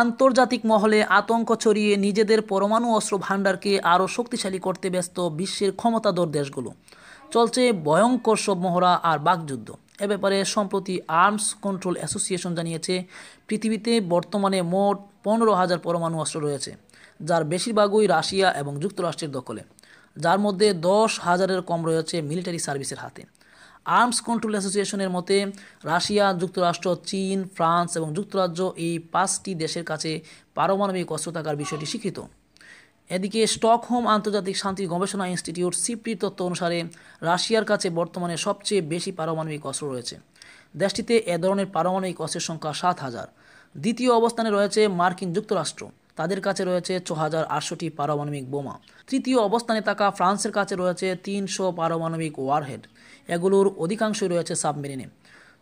আন্তর্জাতিক মহলে আতঙ্ক ছড়িয়ে নিজেদের পরমাণু অস্ত্র ভাণ্ডারকে আরও শক্তিশালী করতে ব্যস্ত বিশ্বের ক্ষমতাধর দেশগুলো চলছে ভয়ঙ্কর সব মহড়া আর বাকযুদ্ধ এ ব্যাপারে সম্প্রতি আর্মস কন্ট্রোল অ্যাসোসিয়েশন জানিয়েছে পৃথিবীতে বর্তমানে মোট পনেরো হাজার পরমাণু অস্ত্র রয়েছে যার বেশিরভাগই রাশিয়া এবং যুক্তরাষ্ট্রের দখলে যার মধ্যে দশ হাজারের কম রয়েছে মিলিটারি সার্ভিসের হাতে আর্মস কন্ট্রোল অ্যাসোসিয়েশনের মতে রাশিয়া যুক্তরাষ্ট্র চীন ফ্রান্স এবং যুক্তরাজ্য এই পাঁচটি দেশের কাছে পারমাণবিক অস্ত্র থাকার বিষয়টি স্বীকৃত এদিকে স্টকহোম আন্তর্জাতিক শান্তি গবেষণা ইনস্টিটিউট সিপ্রির তথ্য অনুসারে রাশিয়ার কাছে বর্তমানে সবচেয়ে বেশি পারমাণবিক অস্ত্র রয়েছে দেশটিতে এ ধরনের পারমাণবিক অস্ত্রের সংখ্যা সাত হাজার দ্বিতীয় অবস্থানে রয়েছে মার্কিন যুক্তরাষ্ট্র তাদের কাছে রয়েছে ছ হাজার আটশোটি পারমাণবিক বোমা তৃতীয় অবস্থানে থাকা ফ্রান্সের কাছে রয়েছে তিনশো পারমাণবিক ওয়ারহেড এগুলোর অধিকাংশই রয়েছে সাবমেরিনে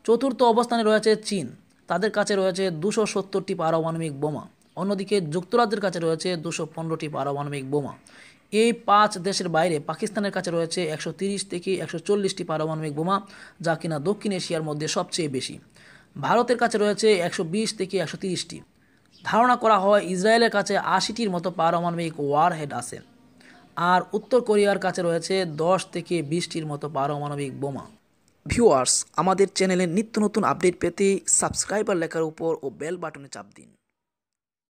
চতুর্থ অবস্থানে রয়েছে চীন তাদের কাছে রয়েছে দুশো সত্তরটি পারমাণবিক বোমা অন্যদিকে যুক্তরাজ্যের কাছে রয়েছে দুশো পনেরোটি পারমাণবিক বোমা এই পাঁচ দেশের বাইরে পাকিস্তানের কাছে রয়েছে একশো তিরিশ থেকে একশো চল্লিশটি পারমাণবিক বোমা যা কিনা দক্ষিণ এশিয়ার মধ্যে সবচেয়ে বেশি ভারতের কাছে রয়েছে একশো বিশ থেকে একশো তিরিশটি ধারণা করা হয় ইসরায়েলের কাছে আশিটির মতো পারমাণবিক ওয়ারহেড আছে আর উত্তর কোরিয়ার কাছে রয়েছে দশ থেকে বিশটির মতো পারমাণবিক বোমা ভিউয়ার্স আমাদের চ্যানেলে নিত্য নতুন আপডেট পেতে সাবস্ক্রাইবার লেখার উপর ও বেল বাটনে চাপ দিন